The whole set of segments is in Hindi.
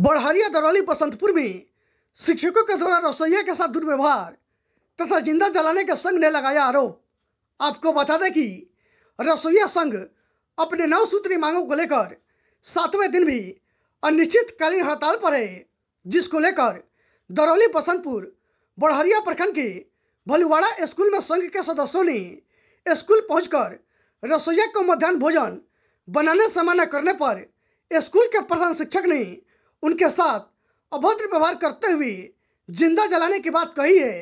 बड़हरिया दरौली बसंतपुर में शिक्षकों के द्वारा रसोइया के साथ दुर्व्यवहार तथा जिंदा जलाने के संघ ने लगाया आरोप आपको बता दें कि रसोइया संघ अपने नौ सूत्री मांगों को लेकर सातवें दिन भी अनिश्चितकालीन हड़ताल पर है जिसको लेकर दरौली बसंतपुर बड़हरिया प्रखंड के भलुवाड़ा स्कूल में संघ के सदस्यों ने स्कूल पहुंचकर रसोइया को मध्यान्ह भोजन बनाने मना करने पर स्कूल के प्रधान शिक्षक ने उनके साथ अभद्र व्यवहार करते हुए जिंदा जलाने की बात कही है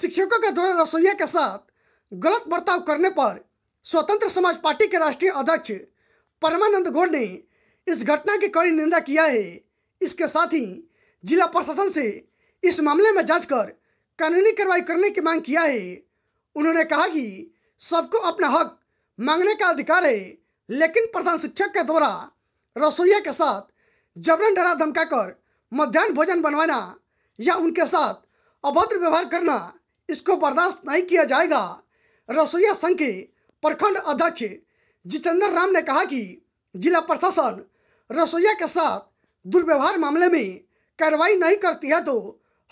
शिक्षकों के द्वारा रसोइया के साथ गलत बर्ताव करने पर स्वतंत्र समाज पार्टी के राष्ट्रीय अध्यक्ष परमानंद गौड़ ने इस घटना की कड़ी निंदा किया है इसके साथ ही जिला प्रशासन से इस मामले में जांच कर कानूनी कार्रवाई करने की मांग किया है उन्होंने कहा कि सबको अपना हक मांगने का अधिकार है लेकिन प्रधान शिक्षक के द्वारा रसोइया के साथ जबरन डरा धमका कर मध्यान्ह भोजन बनवाना या उनके साथ अभद्र व्यवहार करना इसको बर्दाश्त नहीं किया जाएगा रसोईया संघ के प्रखंड अध्यक्ष जितेंद्र राम ने कहा कि जिला प्रशासन रसोईया के साथ दुर्व्यवहार मामले में कार्रवाई नहीं करती है तो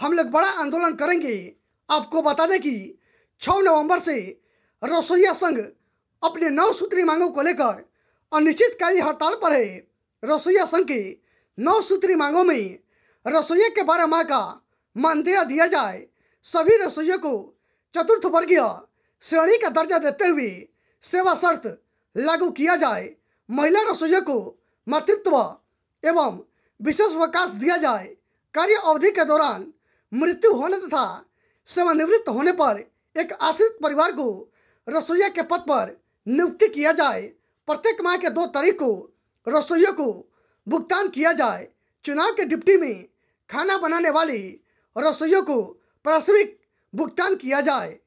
हम लोग बड़ा आंदोलन करेंगे आपको बता दें कि 6 नवंबर से रसोईया संघ अपने नौ सूत्री मांगों को लेकर अनिश्चितकालीन हड़ताल पर है रसोईया संघ के नौ सूत्री मांगों में रसोई के बारह माह का मानदेय दिया जाए सभी रसोइयों को चतुर्थ वर्गीय श्रेणी का दर्जा देते हुए सेवा शर्त लागू किया जाए महिला रसोइयों को मातृत्व एवं विशेष अवकाश दिया जाए कार्य अवधि के दौरान मृत्यु होने तथा सेवानिवृत्त होने पर एक आश्रित परिवार को रसोइया के पद पर नियुक्ति किया जाए प्रत्येक माह के दो तारीख को रसोइयों को भुगतान किया जाए चुनाव के डिप्टी में खाना बनाने वाली रसोइयों को पारस्परिक भुगतान किया जाए